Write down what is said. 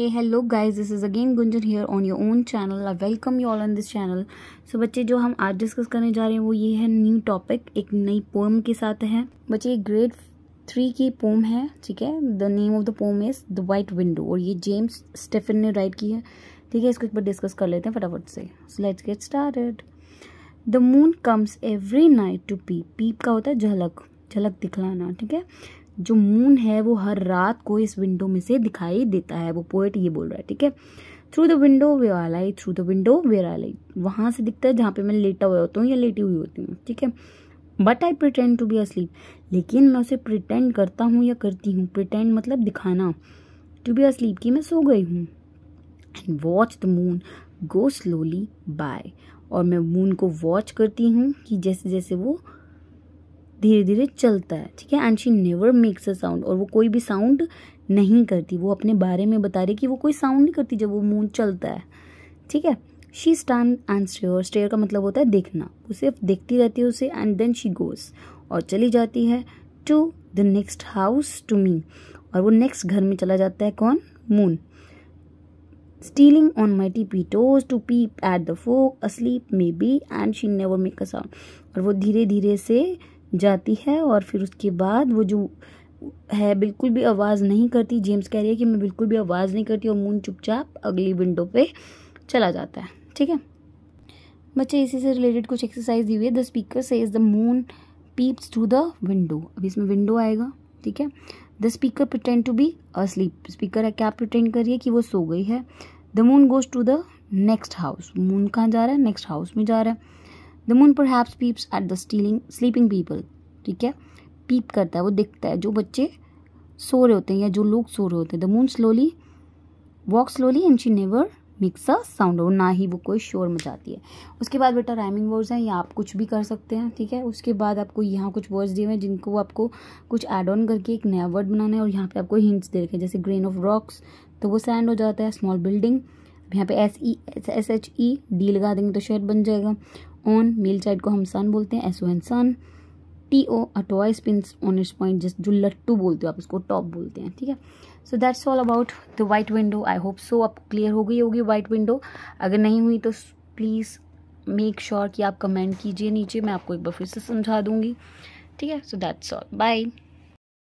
A hello guys this is again Gunjan here on your own channel I welcome you all on this channel so बच्चे जो हम आज discuss करने जा रहे हैं वो ये है न्यू टॉपिक एक नई पोम के साथ है बच्चे ग्रेड थ्री की पोम है ठीक है the name of the poem is the white window और ये जेम्स स्टेफन ने राइट की है ठीक है इसको एक बार डिस्कस कर लेते हैं फटाफट से so let's get started the moon comes every night to peep peep का होता है झलक झलक दिखलाना ठीक है जो मून है वो हर रात को इस विंडो में से दिखाई देता है वो पोएट ये बोल रहा है ठीक है through the window way are light through the window where are light वहाँ से दिखता है जहाँ पे मैं लेटा हुआ होता हूँ या लेटी हुई होती हूँ ठीक है but I pretend to be asleep लेकिन मैं उसे प्रिटेंड करता हूँ या करती हूँ प्रिटेंड मतलब दिखाना टू बी अस्लीप कि मैं सो गई हूँ and watch the moon go slowly by और मैं मून को वॉच करती हूँ कि जैसे जैसे वो धीरे धीरे चलता है ठीक है and she never makes a sound और वो कोई भी साउंड नहीं करती वो अपने बारे में बता रही कि वो कोई साउंड नहीं करती जब वो मून चलता है ठीक है she stand and stare stare का मतलब होता है देखना वो सिर्फ देखती रहती है उसे एंड देन शी गोस और चली जाती है to the next house to me और वो नेक्स्ट घर में चला जाता है कौन moon stealing on on tee tippy toe peep at the the asleep may be and she never make a sound और वो धीरे धीरे से जाती है और फिर उसके बाद वो जो है बिल्कुल भी आवाज़ नहीं करती जेम्स कह रही है कि मैं बिल्कुल भी आवाज़ नहीं करती और मून चुपचाप अगली विंडो पे चला जाता है ठीक है बच्चे इसी से रिलेटेड कुछ एक्सरसाइज दी हुई है द स्पीकर से is the moon peeps through the window अब इसमें विंडो आएगा ठीक है the speaker pretend to be asleep speaker है क्या प्रटेंड करिए कि वो सो गई है the moon goes to the next house moon कहाँ जा रहा है नेक्स्ट हाउस में जा रहा है द मून पर hops peeps at the stealing sleeping people ठीक है पीप करता है वो दिखता है जो बच्चे सो रहे होते हैं या जो लोग सो रहे होते हैं the moon slowly walk slowly and she never mix a sound और ना ही वो कोई शोर मचाती है उसके बाद बेटा राइमिंग वर्ड्स हैं या आप कुछ भी कर सकते हैं ठीक है उसके बाद आपको यहाँ कुछ वर्ड्स दिए हुए हैं जिनको आपको कुछ ऐड ऑन करके एक नया वर्ड बनाना है और यहाँ पे आपको हिंट्स दे रखे हैं जैसे ग्रेन ऑफ रॉक्स तो वो सैंड हो जाता है स्मॉल बिल्डिंग यहाँ पे S E S H E D लगा देंगे तो शेड बन जाएगा ऑन मेल चाइल्ड को हम सन बोलते हैं S O N sun T O a toy spins on its point just जो लट्टू बोलते हो आप उसको टॉप बोलते हैं ठीक है so that's all about the white window I hope so आपको क्लियर हो गई होगी वाइट विंडो अगर नहीं हुई तो प्लीज़ मेक श्योर कि आप कमेंट कीजिए नीचे मैं आपको एक बार फिर से समझा दूँगी ठीक है सो दैट्स ऑल बाय